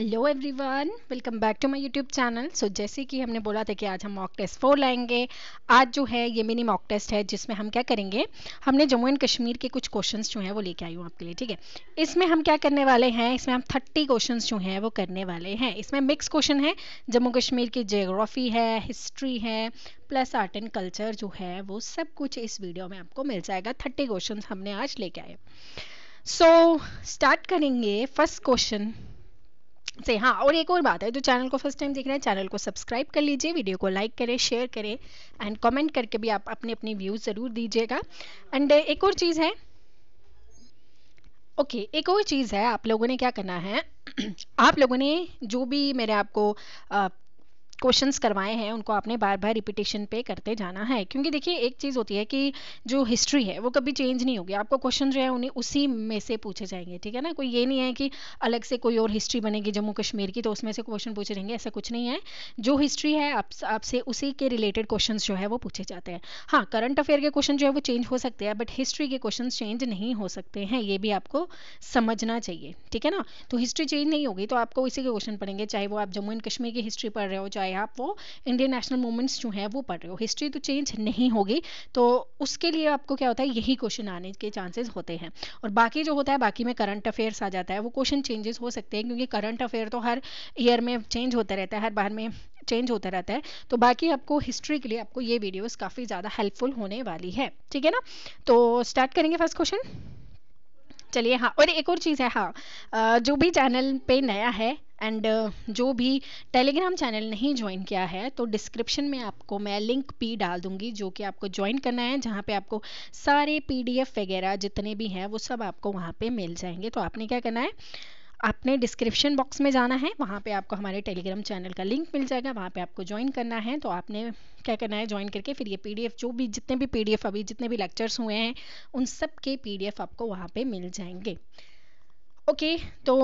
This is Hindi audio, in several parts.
Hello everyone welcome back to my YouTube channel so जैसे कि हमने बोला था कि आज हम मॉक टेस्ट फोर लाएंगे आज जो है ये मिनी मॉक टेस्ट है जिसमें हम क्या करेंगे हमने जम्मू एंड कश्मीर के कुछ क्वेश्चंस जो हैं वो लेके आई हूँ आपके लिए ठीक है इसमें हम क्या करने वाले हैं इसमें हम थर्टी क्वेश्चन जो हैं वो करने वाले हैं इसमें मिक्स क्वेश्चन है जम्मू कश्मीर की जियोग्राफी है हिस्ट्री है प्लस आर्ट एंड कल्चर जो है वो सब कुछ इस वीडियो में आपको मिल जाएगा थर्टी क्वेश्चन हमने आज लेके आए सो so, स्टार्ट करेंगे फर्स्ट क्वेश्चन से हाँ और एक और बात है जो चैनल को फर्स्ट टाइम देख रहे हैं चैनल को सब्सक्राइब कर लीजिए वीडियो को लाइक करें शेयर करें एंड कमेंट करके भी आप अपने अपने व्यूज़ ज़रूर दीजिएगा एंड एक और चीज़ है ओके okay, एक और चीज़ है आप लोगों ने क्या करना है आप लोगों ने जो भी मेरे आपको क्वेश्चंस करवाए हैं उनको आपने बार बार रिपीटेशन पे करते जाना है क्योंकि देखिए एक चीज़ होती है कि जो हिस्ट्री है वो कभी चेंज नहीं होगी आपको क्वेश्चन जो है उन्हें उसी में से पूछे जाएंगे ठीक है ना कोई ये नहीं है कि अलग से कोई और हिस्ट्री बनेगी जम्मू कश्मीर की तो उसमें से क्वेश्चन पूछे जाएंगे ऐसा कुछ नहीं है जो हिस्ट्री है आप आपसे उसी के रिलेटेड क्वेश्चन जो है वो पूछे जाते हैं हाँ करंट अफेयर के क्वेश्चन जो है वो चेंज हो सकते हैं बट हिस्ट्री के क्वेश्चन चेंज नहीं हो सकते हैं ये भी आपको समझना चाहिए ठीक है ना तो हिस्ट्री चेंज नहीं होगी तो आपको इसी के क्वेश्चन पढ़ेंगे चाहे वो आप जम्मू एंड कश्मीर की हिस्ट्री पढ़ रहे हो चाहे है आप वो इंडियन नेशनल मूवमेंट्स जो हैं वो पढ़ रहे हो हिस्ट्री तो चेंज नहीं होगी तो उसके लिए आपको क्या होता है यही क्वेश्चन आने के चांसेस होते हैं और बाकी जो होता है बाकी में करंट अफेयर्स आ जाता है वो क्वेश्चन चेंजेस हो सकते हैं क्योंकि करंट अफेयर तो हर ईयर में चेंज होता रहता है हर बार में चेंज होता रहता है तो बाकी आपको हिस्ट्री के लिए आपको ये वीडियोस काफ़ी ज़्यादा हेल्पफुल होने वाली है ठीक है ना तो स्टार्ट करेंगे फर्स्ट क्वेश्चन चलिए हाँ और एक और चीज़ है हाँ जो भी चैनल पे नया है एंड जो भी टेलीग्राम चैनल नहीं ज्वाइन किया है तो डिस्क्रिप्शन में आपको मैं लिंक पी डाल दूंगी जो कि आपको ज्वाइन करना है जहाँ पे आपको सारे पीडीएफ वगैरह जितने भी हैं वो सब आपको वहाँ पे मिल जाएंगे तो आपने क्या करना है आपने डिस्क्रिप्शन बॉक्स में जाना है वहाँ पे आपको हमारे टेलीग्राम चैनल का लिंक मिल जाएगा वहाँ पे आपको ज्वाइन करना है तो आपने क्या करना है ज्वाइन करके फिर ये पीडीएफ जो भी जितने भी पीडीएफ अभी जितने भी लेक्चर्स हुए हैं उन सब के पीडीएफ आपको वहाँ पे मिल जाएंगे ओके तो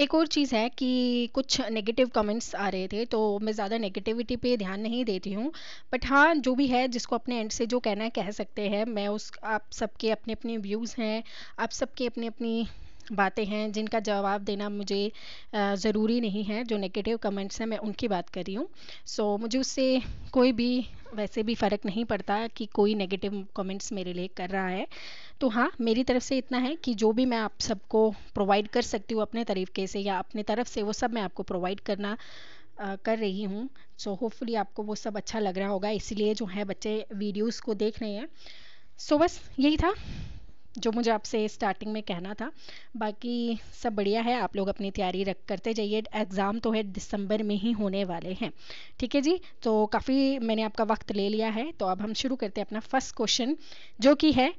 एक और चीज़ है कि कुछ नेगेटिव कमेंट्स आ रहे थे तो मैं ज़्यादा नेगेटिविटी पे ध्यान नहीं देती हूँ बट हाँ जो भी है जिसको अपने एंड से जो कहना है कह सकते हैं मैं उस आप सबके अपने अपने व्यूज़ हैं आप सबके अपनी अपनी बातें हैं जिनका जवाब देना मुझे ज़रूरी नहीं है जो नेगेटिव कमेंट्स हैं मैं उनकी बात कर रही हूँ सो मुझे उससे कोई भी वैसे भी फ़र्क नहीं पड़ता कि कोई नेगेटिव कमेंट्स मेरे लिए कर रहा है तो हाँ मेरी तरफ से इतना है कि जो भी मैं आप सबको प्रोवाइड कर सकती हूँ अपने तरीके से या अपने तरफ से वो सब मैं आपको प्रोवाइड करना आ, कर रही हूँ सो होपफुली आपको वो सब अच्छा लग रहा होगा इसीलिए जो है बच्चे वीडियोज़ को देख रहे हैं सो so, बस यही था जो मुझे आपसे स्टार्टिंग में कहना था बाकी सब बढ़िया है आप लोग अपनी तैयारी रख करते जाइए एग्ज़ाम तो है दिसंबर में ही होने वाले हैं ठीक है जी तो काफ़ी मैंने आपका वक्त ले लिया है तो अब हम शुरू करते हैं अपना फर्स्ट क्वेश्चन जो कि है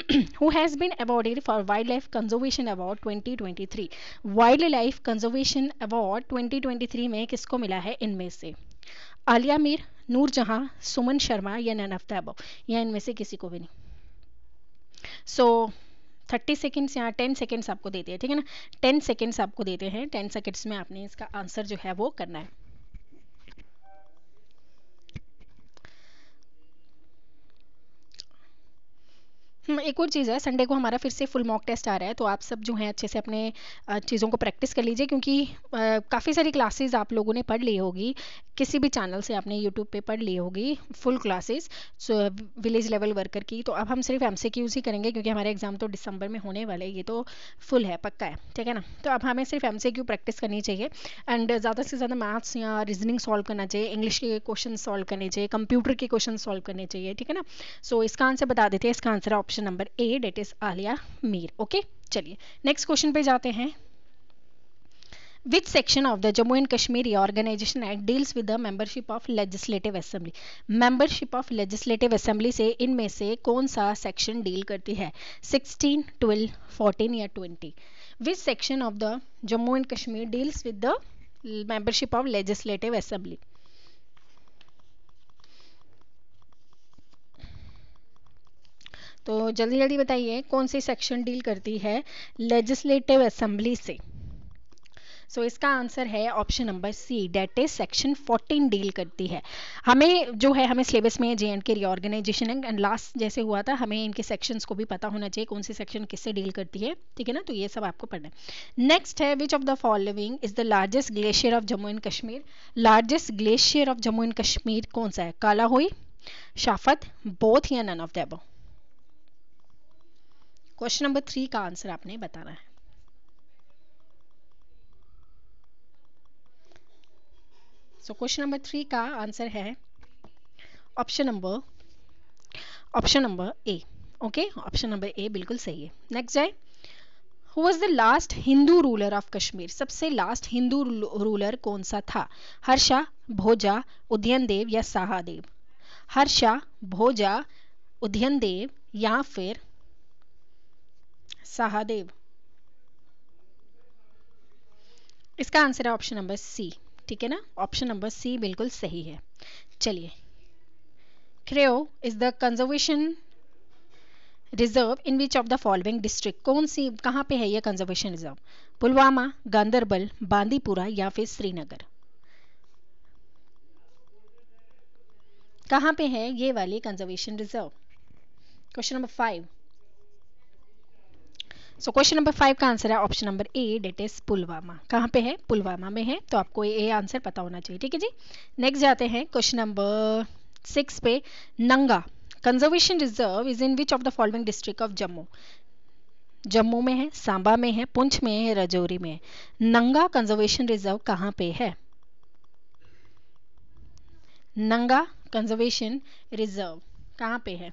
who has been awarded for wildlife conservation award 2023 wildlife conservation award 2023 में किसको मिला है इनमें से आलिया मीर नूर जहां सुमन शर्मा या नैन अफ्ताब या इनमें से किसी को भी नहीं सो थर्टी सेकेंड्स यहाँ टेन सेकेंड्स आपको देते हैं ठीक है ना टेन सेकेंड्स आपको देते हैं टेन सेकेंड्स में आपने इसका आंसर जो है वो करना है हम्म, एक और चीज़ है संडे को हमारा फिर से फुल मॉक टेस्ट आ रहा है तो आप सब जो हैं अच्छे से अपने चीज़ों को प्रैक्टिस कर लीजिए क्योंकि काफ़ी सारी क्लासेस आप लोगों ने पढ़ ली होगी किसी भी चैनल से आपने यूट्यूब पे पढ़ ली होगी full classes so village level worker की तो अब हम सिर्फ एम ही करेंगे क्योंकि हमारे एग्ज़ाम तो दिसंबर में होने वाले ये तो फुल है पक्का है ठीक है ना तो अब हमें सिर्फ एम प्रैक्टिस करनी चाहिए एंड ज़्यादा से ज़्यादा मैथ्स या रीजनिंग सॉल्व करना चाहिए इंग्लिश के क्वेश्चन सॉल्व करने चाहिए कंप्यूटर के क्वेश्चन सॉल्व करने चाहिए ठीक है ना सो इसका आंसर बता देते हैं इसका answer option option number A that is Aliya Mir okay चलिए नेक्स्ट क्वेश्चन पे जाते हैं with section of the Jammu and Kashmir organisation and deals with the membership of legislative assembly membership of legislative assembly से इनमें से कौन सा सेक्शन डील करती है सिक्सटीन 12, 14 या twenty with section of the Jammu and Kashmir deals with the membership of legislative assembly तो जल्दी जल्दी बताइए कौन सी सेक्शन डील करती है लेजिस्लेटिव असेंबली से सो so, इसका आंसर है option number C that is section 14 deal करती है हमें जो है हमें सिलेबस में J and K reorganisation and last जैसे हुआ था हमें इनके सेक्शंस को भी पता होना चाहिए कौन सी सेक्शन किससे डील करती है ठीक है ना तो ये सब आपको पढ़ना है नेक्स्ट है which of the following is the largest glacier of Jammu and Kashmir largest glacier of Jammu and Kashmir कौन सा है काला हुई शाफत बोथ या none of the question number three का आंसर आपने बताना है सो क्वेश्चन नंबर थ्री का आंसर है option number option number A okay option number A बिल्कुल सही है नेक्स्ट जाए who was the last Hindu ruler of Kashmir सबसे लास्ट हिंदू रूलर कौन सा था हर्षा भोजा उदयन देव या साहादेव हर्षा भोजा उदयन देव या फिर साहदेव इसका आंसर है ऑप्शन नंबर सी ठीक है ना ऑप्शन नंबर सी बिल्कुल सही है चलिए क्रेओ is the conservation reserve in which of the following district कौन सी कहाँ पे है ये कंजर्वेशन रिजर्व पुलवामा गांधरबल बांदीपुरा या फिर श्रीनगर कहाँ पे है ये वाली conservation reserve question number five so question number five का आंसर है option number A that is Pulwama कहाँ पे है पुलवामा में है तो आपको ए आंसर पता होना चाहिए ठीक है जी नेक्स्ट जाते हैं क्वेश्चन नंबर सिक्स पे नंगा conservation reserve is in which of the following district of Jammu Jammu में है सांबा में है पुंछ में है रजौरी में है नंगा कंजर्वेशन रिजर्व कहाँ पे है नंगा कंजर्वेशन रिजर्व कहाँ पे है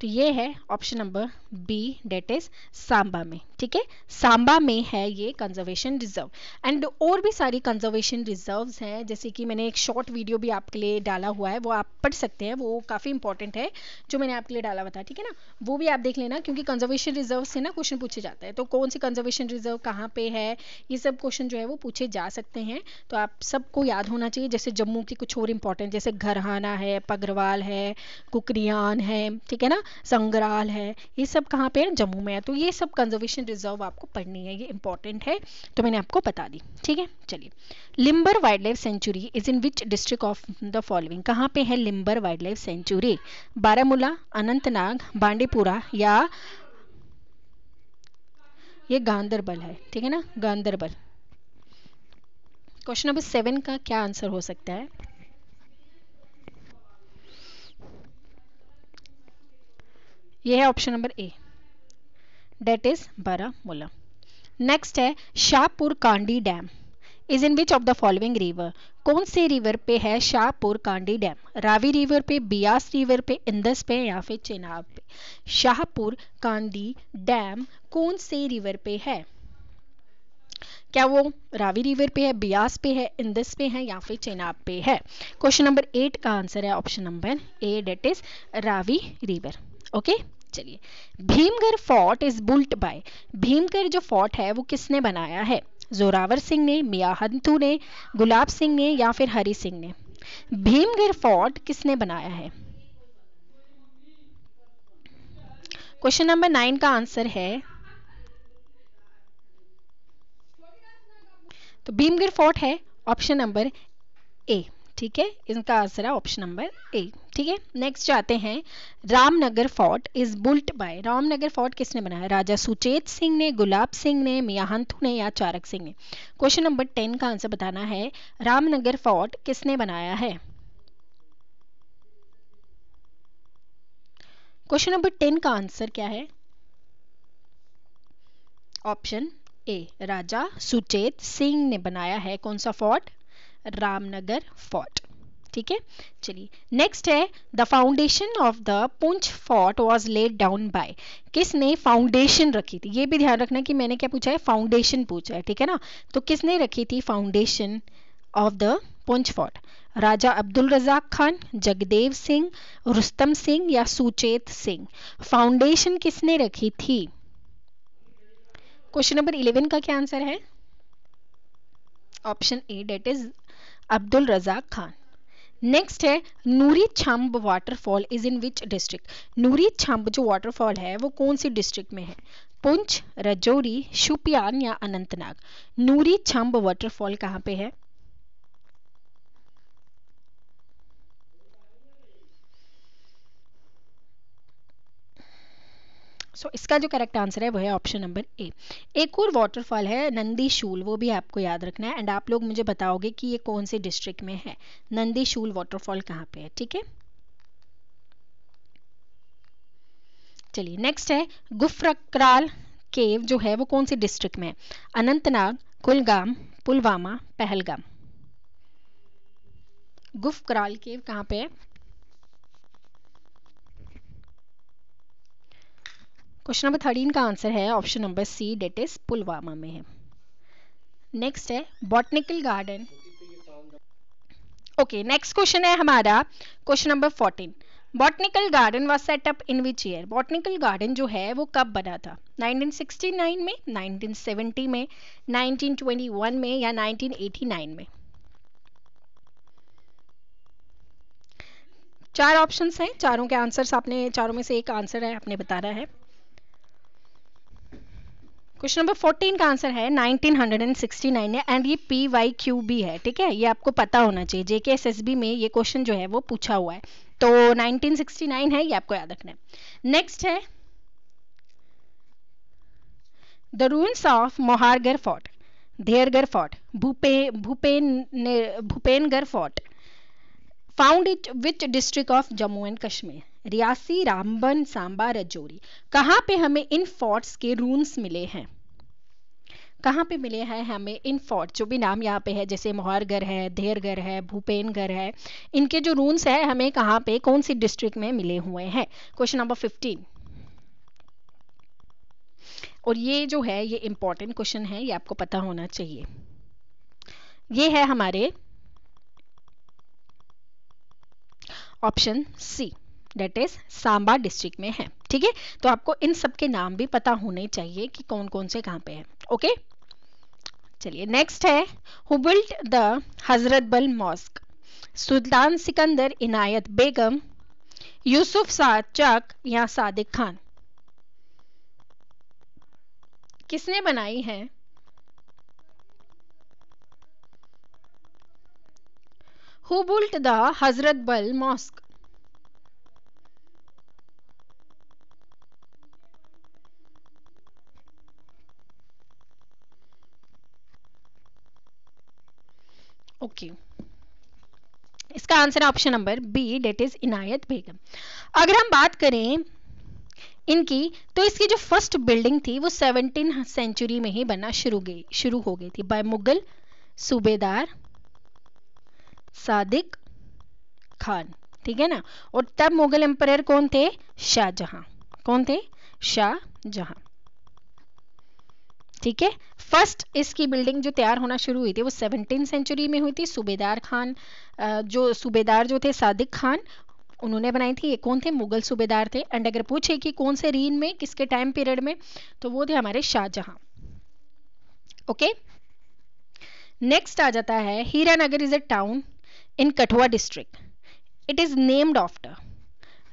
तो ये है option number B that is Samba में ठीक है सांबा में है ये कंजर्वेशन रिजर्व एंड और भी सारी कंजर्वेशन रिजर्व्स हैं जैसे कि मैंने एक शॉर्ट वीडियो भी आपके लिए डाला हुआ है वो आप पढ़ सकते हैं वो काफ़ी इंपॉर्टेंट है जो मैंने आपके लिए डाला हुआ था ठीक है ना वो भी आप देख लेना क्योंकि कंजर्वेशन रिजर्व से ना क्वेश्चन पूछे जाता है तो कौन सी कंजर्वेशन रिजर्व कहाँ पे है ये सब क्वेश्चन जो है वो पूछे जा सकते हैं तो आप सबको याद होना चाहिए जैसे जम्मू की कुछ और इंपॉर्टेंट जैसे घरहाना है पगरवाल है कुकरियान है ठीक है ना संग्राल है ये सब कहाँ पे है जम्मू में है तो ये सब कंजर्वेशन रिजर्व आपको पढ़नी है ये इंपॉर्टेंट है तो मैंने आपको बता दी ठीक है चलिए Limber wild life sanctuary is in which district of the following कहाँ पे है Limber wild life sanctuary Baramulla Anantnag Bandipora या ये गांधरबल है ठीक है ना गांधरबल क्वेश्चन नंबर सेवन का क्या आंसर हो सकता है यह है option number A that is Baramulla next है Shahpur Kandi dam is in which of the following river कौन से रिवर पे है शाहपुर कांडी डैम रावी रिवर पे बियास रिवर पे इंदस पे या फिर चेनाब पे शाहपुर कांडी डैम कौन से रिवर पे है क्या वो रावी रिवर पे है बियास पे है इंदस पे है या फिर चेनाब पे है क्वेश्चन नंबर एट का आंसर है option number A that is Ravi river okay चलिए Bhimgarh fort is built by Bhimgarh जो फोर्ट है वो किसने बनाया है जोरावर सिंह ने मियाँ हंतू ने गुलाब सिंह ने या फिर हरी सिंह ने भीमगढ़ फोर्ट किसने बनाया है क्वेश्चन नंबर नाइन का आंसर है तो भीमगढ़ फोर्ट है ऑप्शन नंबर ए ठीक है इनका आंसर है ऑप्शन नंबर ए ठीक है नेक्स्ट जाते हैं Ramnagar fort is built by Ramnagar fort किसने बनाया राजा सुचेत सिंह ने गुलाब सिंह ने मियाहंतु ने या चारक सिंह ने क्वेश्चन नंबर टेन का आंसर बताना है रामनगर फोर्ट किसने बनाया है क्वेश्चन नंबर टेन का आंसर क्या है ऑप्शन ए राजा सुचेत सिंह ने बनाया है कौन सा फोर्ट रामनगर फोर्ट ठीक है चलिए नेक्स्ट है the foundation of the Poonch fort was laid down by किसने फाउंडेशन रखी थी ये भी ध्यान रखना कि मैंने क्या पूछा है फाउंडेशन पूछा है ठीक है ना तो किसने रखी थी foundation of the Poonch fort Raja Abdul Razak Khan Jagdev Singh Rustam Singh या सुचेत सिंह फाउंडेशन किसने रखी थी क्वेश्चन नंबर इलेवन का क्या आंसर है option A that is Abdul Razak Khan next है Noori Chamb waterfall is in which district Noori Chamb जो वाटरफॉल है वो कौन सी डिस्ट्रिक्ट में है पुंछ रजौरी शुपियान या अनंतनाग नूरी छम्ब वाटरफॉल कहाँ पे है सो so, इसका जो करेक्ट आंसर है वो है ऑप्शन नंबर ए एक और वाटरफॉल है नंदी शूल वो भी आपको याद रखना है एंड आप लोग मुझे बताओगे कि ये कौन से डिस्ट्रिक्ट में है नंदी शूल वाटरफॉल कहाँ पे है ठीक है चलिए नेक्स्ट है गुफ्रक्राल केव जो है वो कौन से डिस्ट्रिक्ट में है अनंतनाग कुलगाम पुलवामा पहलगाम गुफ केव कहाँ पे है क्वेश्चन नंबर थर्टीन का आंसर है option number C that is Pulwama में है नेक्स्ट है botanical garden okay next question है हमारा question number fourteen botanical garden was set up in which year botanical garden जो है वो कब बना था 1969 में 1970 में 1921 में या 1989 में चार ऑप्शंस हैं चारों के आंसर्स आपने चारों में से एक आंसर है आपने बताना है क्वेश्चन नंबर फोर्टीन का आंसर है 1969 है एंड ये पी वाई क्यू बी है ठीक है ये आपको पता होना चाहिए जेके एस एस बी में ये क्वेश्चन जो है वो पूछा हुआ है तो 1969 है ये आपको याद रखना है नेक्स्ट है the rules of Mohargarh fort Dheyargarh fort भूपे भूपेन Bhupenagar fort found it which district of Jammu and Kashmir Reasi Ramban Samba Rajouri कहाँ पे हमें इन फोर्ट्स के रूम्स मिले हैं कहाँ पे मिले हैं हमें इन फोर्ट जो भी नाम यहाँ पे है जैसे मोहरगढ़ है धेरगढ़ है भूपेनगढ़ है इनके जो रूम्स है हमें कहाँ पे कौन सी डिस्ट्रिक्ट में मिले हुए हैं क्वेश्चन नंबर फिफ्टीन और ये जो है ये इंपॉर्टेंट क्वेश्चन है ये आपको पता होना चाहिए ये है हमारे option C that is Samba district में है ठीक है तो आपको इन सब के नाम भी पता होने चाहिए कि कौन कौन से कहाँ पे है ओके चलिए नेक्स्ट है who built the Hazratbal mosque Sultan Sikandar Inayat Begum Yusuf Saad Chak या सादिक खान किसने बनाई है who built the Hazrat Bal mosque okay इसका answer option number B that is Inayat Begum अगर हम बात करें इनकी तो इसकी जो फर्स्ट बिल्डिंग थी वो सेवनटीन सेंचुरी में ही बनना शुरू गई शुरू हो गई थी बाय मुगल सूबेदार सादिक खान ठीक है ना और तब मुगल एम्पायर कौन थे शाहजहां कौन थे शाहजहां ठीक है फर्स्ट इसकी बिल्डिंग जो तैयार होना शुरू हुई थी वो सेवनटीन सेंचुरी में हुई थी सूबेदार खान जो सूबेदार जो थे सादिक खान उन्होंने बनाई थी ये कौन थे मुगल सूबेदार थे एंड अगर पूछे कि कौन से रीन में किसके टाइम पीरियड में तो वो थे हमारे शाहजहां ओके नेक्स्ट आ जाता है Hiranagar is a town in Kathua district it is named after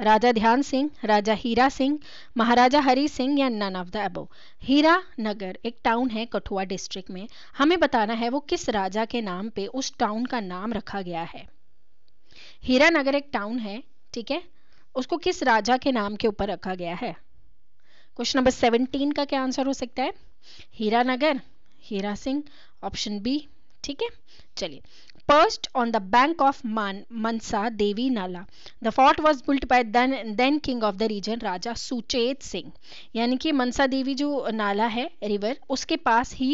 Raja Dhyan Singh Raja Hira Singh Maharaja Hari Singh या none of the above Hira Nagar एक टाउन है कठुआ डिस्ट्रिक्ट में हमें बताना है वो किस राजा के नाम पे उस टाउन का नाम रखा गया है हीरा नगर एक टाउन है ठीक है उसको किस राजा के नाम के ऊपर रखा गया है क्वेश्चन नंबर सेवनटीन का क्या आंसर हो सकता है हीरा नगर हीरा सिंह ऑप्शन बी ठीक है चलिए perched on the bank of Man, Mansa Devi Nala. The fort was built by then, then king of the region Raja Suchet Singh. यानी कि मनसा देवी जो नाला है रिवर उसके पास ही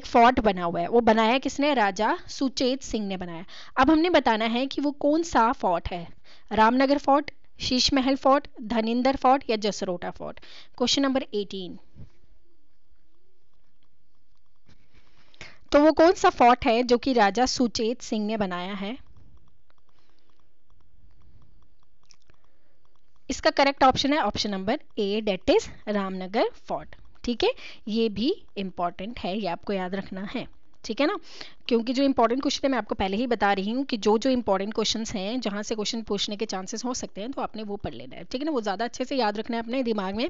एक फोर्ट बना हुआ है वो बनाया किसने राजा सुचेत सिंह ने बनाया अब हमने बताना है कि वो कौन सा फोर्ट है रामनगर फोर्ट शीश महल फोर्ट धनिंदर फोर्ट या Jasrota fort question number eighteen तो वो कौन सा फोर्ट है जो कि राजा सुचेत सिंह ने बनाया है इसका करेक्ट ऑप्शन है option number A that is Ramnagar fort ठीक है ये भी इंपॉर्टेंट है ये आपको याद रखना है ठीक है ना क्योंकि जो इंपॉर्टेंट क्वेश्चन है मैं आपको पहले ही बता रही हूँ कि जो जो इंपॉर्टेंट क्वेश्चन हैं जहाँ से क्वेश्चन पूछने के चांसेस हो सकते हैं तो आपने वो पढ़ लेना है ठीक है ना वो ज़्यादा अच्छे से याद रखना है अपने दिमाग में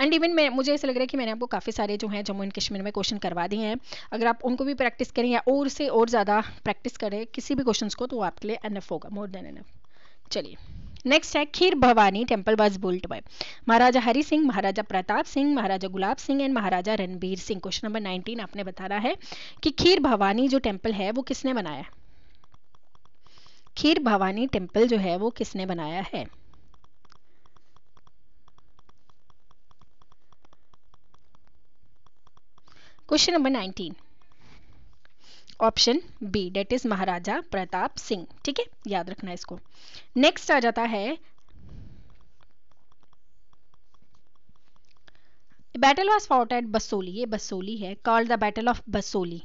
एंड इवन मैं मुझे ऐसा लग रहा है कि मैंने आपको काफ़ी सारे जो हैं जम्मू एंड कश्मीर में क्वेश्चन करवा दिए हैं अगर आप उनको भी प्रैक्टिस करें या और से और ज़्यादा प्रैक्टिस करें किसी भी क्वेश्चन को तो आपके लिए एनफ होगा मोर देन एनफ चलिए नेक्स्ट है Kheer Bhawani temple was built by Maharaja Hari Singh Maharaja Pratap Singh Maharaja Gulab Singh and Maharaja Ranbir Singh question number nineteen आपने बताना है कि खीर भवानी जो टेम्पल है वो किसने बनाया खीर भवानी टेम्पल जो है वो किसने बनाया है question number nineteen option B that is Maharaja Pratap Singh ठीक है याद रखना इसको नेक्स्ट आ जाता है battle was fought at Basohli ये बसोली है called the battle of Basohli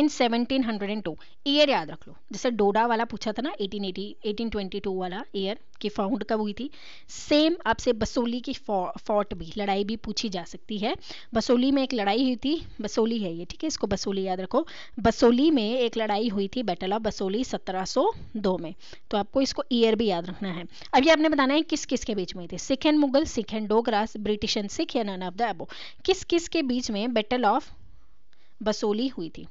in 1702 year याद रख लो जैसे डोडा वाला पूछा था ना 1880 1822 वाला ईयर की फाउंड कब हुई थी सेम आपसे बसोली की फोर्ट भी लड़ाई भी पूछी जा सकती है बसोली में एक लड़ाई हुई थी बसोली है ये ठीक है इसको बसोली याद रखो बसोली में एक लड़ाई हुई थी बैटल ऑफ बसोली 1702 में तो आपको इसको ईयर भी याद रखना है अभी आपने बताना है किस किस के बीच में थे Sikh and Mughal Sikh and Dogras British and Sikh या नन ऑफ द एबो किस किस के बीच में बैटल ऑफ बसोली हुई थी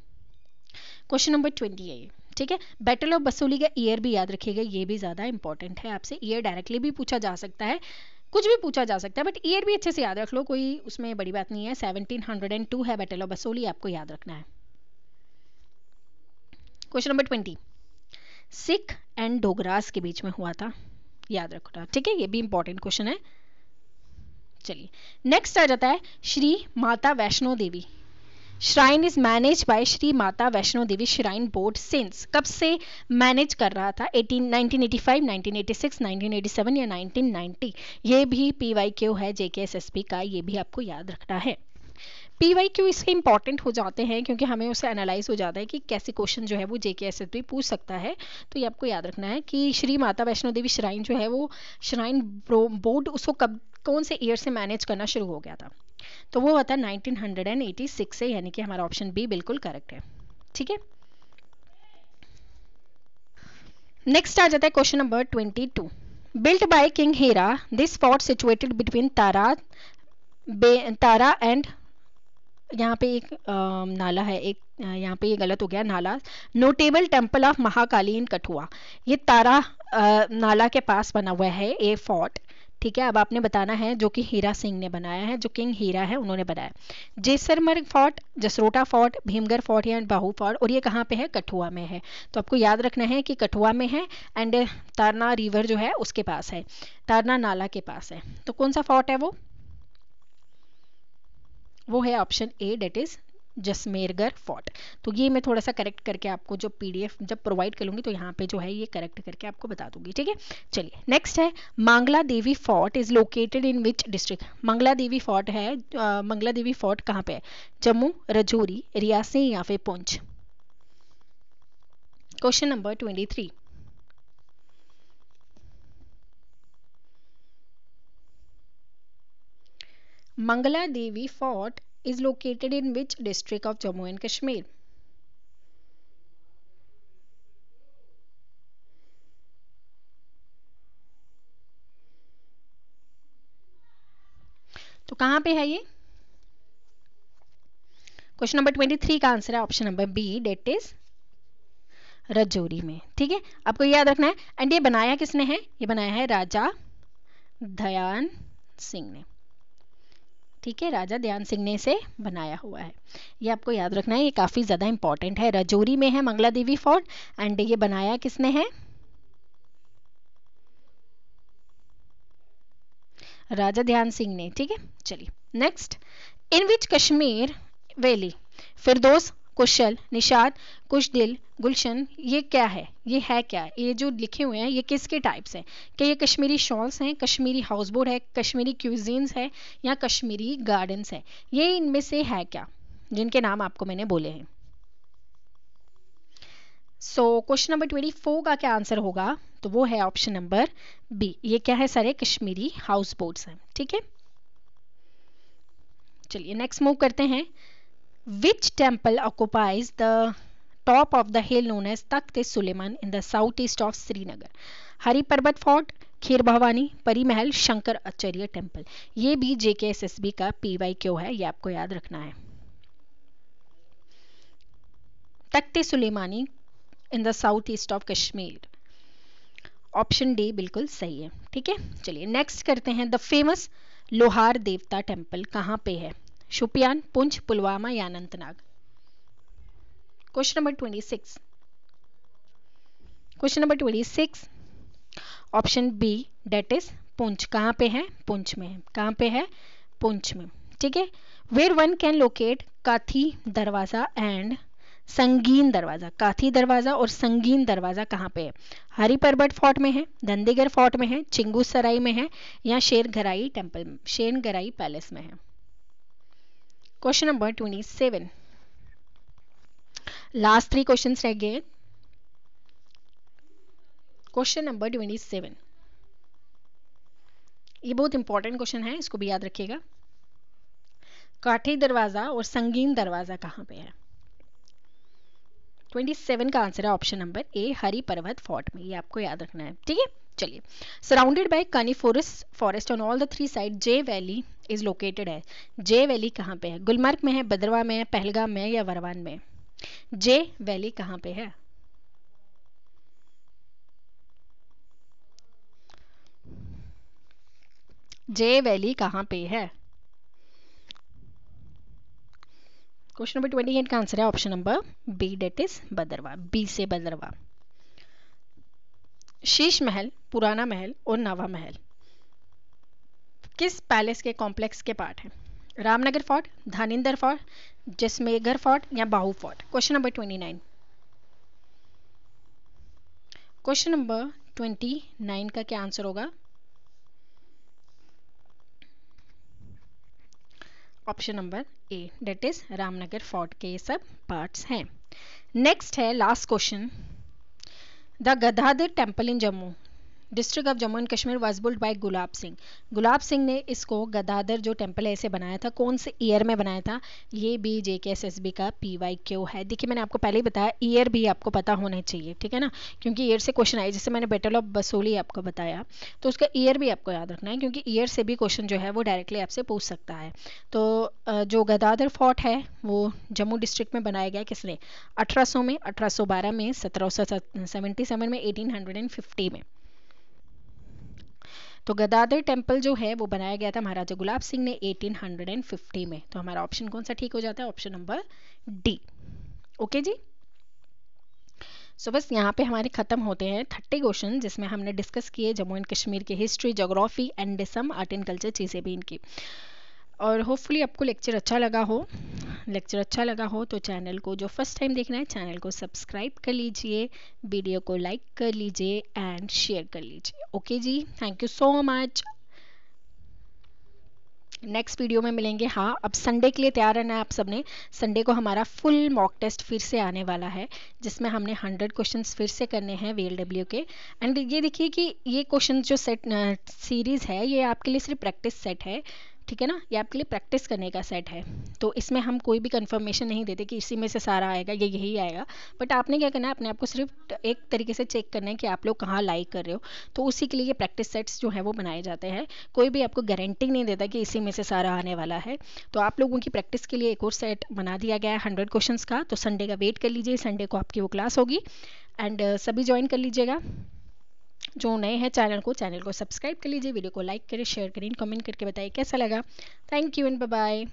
क्वेश्चन नंबर ट्वेंटी है ठीक है बैटल ऑफ बसोली का ईयर भी याद रखिएगा ये भी ज़्यादा इंपॉर्टेंट है आपसे ईयर डायरेक्टली भी पूछा जा सकता है कुछ भी पूछा जा सकता है बट ईयर भी अच्छे से याद रख लो कोई उसमें बड़ी बात नहीं है सेवनटीन हंड्रेड एंड टू है बैटल ऑफ बसोली आपको याद रखना है question number twenty Sikh and Dogras के बीच में हुआ था याद रखना ठीक है ये भी इंपॉर्टेंट क्वेश्चन है चलिए नेक्स्ट आ जाता है Shri Mata Vaishno Devi shrine is managed by Shri Mata Vaishno Devi shrine board since कब से मैनेज कर रहा था 18 1985 1986 1987 या 1990 ये भी क्यू है जेके एस एस पी का ये भी आपको याद रखना है पी वाई क्यू इसके इंपॉर्टेंट हो जाते हैं क्योंकि हमें उसे एनालाइज हो जाता है कि कैसे क्वेश्चन जो है वो जेके एस एस पी पूछ सकता है तो ये आपको याद रखना है कि श्री माता वैष्णो देवी श्राइन जो है वो श्राइन बोर्ड उसको कब कौन से ईयर से मैनेज करना शुरू हो गया था तो वो होता है 1986 से यानी कि हमारा ऑप्शन बी बिल्कुल करेक्ट है ठीक है नेक्स्ट आ जाता है question number 22 built by king king this this situated between Tara बे तारा एंड यहाँ पे एक आ, नाला है एक यहाँ पे ये गलत हो गया नाला notable temple of Mahakali in Kathua ये तारा आ, नाला के पास बना हुआ है ए फोर्ट ठीक है अब आपने बताना है जो कि हीरा सिंह ने बनाया है जो किंग हीरा है उन्होंने बनाया जैसरमर fort Jasrota fort Bhimgarh fort या बाहू फोर्ट और ये कहाँ पे है कठुआ में है तो आपको याद रखना है कि कठुआ में है एंड तारना रिवर जो है उसके पास है तारना नाला के पास है तो कौन सा फोर्ट है वो वो है option A that is Jasmergarh fort तो ये मैं थोड़ा सा करेक्ट करके आपको जो पीडीएफ जब प्रोवाइड लूंगी तो यहाँ पे जो है ये करेक्ट करके आपको बता दूंगी ठीक है चलिए नेक्स्ट है Mangla Devi fort is located in which district Mangla Devi fort है मंगला देवी फोर्ट कहाँ पे है जम्मू रजौरी रियासी या फिर Poonch question number twenty three Mangla Devi fort is located in which district of Jammu and Kashmir? तो कहां पे है ये क्वेश्चन नंबर ट्वेंटी थ्री का आंसर है option number B that is Rajouri में ठीक है आपको याद रखना है एंड ये बनाया किसने है ये बनाया है राजा दयान सिंह ने ठीक है राजा ध्यान सिंह ने इसे बनाया हुआ है ये आपको याद रखना है ये काफ़ी ज़्यादा इंपॉर्टेंट है रजौरी में है मंगला देवी फोर्ट एंड ये बनाया किसने है राजा ध्यान सिंह ने ठीक है चलिए next in which Kashmir valley Firdous Kushal Nishat Khushdil Gulshan ये क्या है ये है क्या ये जो लिखे हुए हैं ये किसके टाइप्स हैं क्या ये कश्मीरी शॉल्स हैं कश्मीरी हाउस बोर्ड है कश्मीरी क्यूजीन्स है या कश्मीरी गार्डन्स है ये इनमें से है क्या जिनके नाम आपको मैंने बोले हैं so question number twenty four का क्या आंसर होगा तो वो है ऑप्शन नंबर बी ये क्या है सारे कश्मीरी हाउस बोट्स हैं ठीक है चलिए नेक्स्ट मूव करते हैं Which temple occupies the top of the hill known as Takht e Suleiman in the southeast of Srinagar? Hari Parbat Fort, Khir Bhawani, Pari Mahal, Shankar Acharya Temple. ये भी JKSSB एस एस बी का पी वाई क्यू है ये आपको याद रखना है Takhte Sulemani in the south east of Kashmir option D बिल्कुल सही है ठीक है चलिए नेक्स्ट करते हैं द फेमस लोहार देवता टेम्पल कहाँ पे है शुपियान पुंछ पुलवामा या Anantnag question number twenty six question number twenty six option B that is Poonch कहाँ पे है पुंछ में कहाँ पे है पुंछ में ठीक है वेर वन कैन लोकेट काथी दरवाजा एंड संगीन दरवाजा काथी दरवाजा और संगीन दरवाजा कहाँ पे है हरी पर्वत फोर्ट में है धंधीगढ़ फोर्ट में है चिंगू सराई में है या शेरघराई टेम्पल शेरघराई पैलेस में है question number twenty seven last three question रह गए क्वेश्चन नंबर ट्वेंटी सेवन ये बहुत इंपॉर्टेंट क्वेश्चन है इसको भी याद रखिएगा काठी दरवाजा और संगीन दरवाजा कहां पे है 27 का आंसर है ऑप्शन नंबर ए हरी पर्वत फोर्ट में ये आपको याद रखना है ठीक है चलिए surrounded by coniferous forest on all the three side J valley is located है जे वैली कहाँ पे है गुलमर्ग में है बदरवा में है पहलगाम में या वरवान में जे वैली कहाँ पे है जे वैली कहाँ पे है क्वेश्चन नंबर ट्वेंटी एट का आंसर है option number B that is Bhaderwah B से बदरवा शीश महल पुराना महल और नवा महल किस पैलेस के कॉम्प्लेक्स के पार्ट हैं Ramnagar fort Dhanidhar fort Jasmergarh fort या Bahu fort question number twenty nine question number twenty nine का क्या आंसर होगा option number A that is Ramnagar fort के ये सब पार्ट्स हैं नेक्स्ट है last question the Gadadhar temple in Jammu district of Jammu and Kashmir was built by Gulab Singh Gulab Singh ने इसको गदादर जो टेम्पल है इसे बनाया था कौन से ईयर में बनाया था ये भी J K S S B का पी वाई क्यू है देखिए मैंने आपको पहले ही बताया ईयर भी आपको पता होना चाहिए ठीक है ना क्योंकि ईयर से क्वेश्चन आए जैसे मैंने बैटल ऑफ बसोली आपको बताया तो उसका ईयर भी आपको याद रखना है क्योंकि ईयर से भी क्वेश्चन जो है वो डायरेक्टली आपसे पूछ सकता है तो जो गदादर फोर्ट है वो जम्मू डिस्ट्रिक्ट में बनाया गया किसने अठारह सौ में अठारह सौ बारह में सत्रह सौ सेवन में एटीन हंड्रेड एंड फिफ्टी में तो गदाधर टेम्पल जो है वो बनाया गया था महाराजा गुलाब सिंह ने 1850 में तो हमारा ऑप्शन कौन सा ठीक हो जाता है ऑप्शन नंबर डी ओके जी सो so, बस यहाँ पे हमारे ख़त्म होते हैं थर्टी क्वेश्चन जिसमें हमने डिस्कस किए जम्मू एंड कश्मीर की हिस्ट्री जोग्राफी एंड डिसम आर्ट एंड कल्चर चीज़ें भी इनकी और होपफुली आपको लेक्चर अच्छा लगा हो लेक्चर अच्छा लगा हो तो चैनल को जो फर्स्ट टाइम देखना है चैनल को सब्सक्राइब कर लीजिए वीडियो को लाइक कर लीजिए एंड शेयर कर लीजिए ओके जी thank you so much next video में मिलेंगे हाँ अब संडे के लिए तैयार रहना है आप सबने संडे को हमारा फुल मॉक टेस्ट फिर से आने वाला है जिसमें हमने 100 क्वेश्चंस फिर से करने हैं वी के एंड ये देखिए कि ये क्वेश्चंस जो सेट सीरीज़ है ये आपके लिए सिर्फ प्रैक्टिस सेट है ठीक है ना ये आपके लिए प्रैक्टिस करने का सेट है तो इसमें हम कोई भी कंफर्मेशन नहीं देते कि इसी में से सारा आएगा या यही आएगा बट आपने क्या करना है अपने आप को सिर्फ एक तरीके से चेक करना है कि आप लोग कहाँ लाइक कर रहे हो तो उसी के लिए ये प्रैक्टिस सेट्स जो है वो बनाए जाते हैं कोई भी आपको गारंटी नहीं देता कि इसी में से सारा आने वाला है तो आप लोगों की प्रैक्टिस के लिए एक और सेट बना दिया गया है हंड्रेड क्वेश्चन का तो संडे का वेट कर लीजिए संडे को आपकी वो क्लास होगी एंड uh, सभी ज्वाइन कर लीजिएगा जो नए हैं चैनल को चैनल को सब्सक्राइब कर लीजिए वीडियो को लाइक करें शेयर करें कमेंट करके बताइए कैसा लगा थैंक यू एंड बाय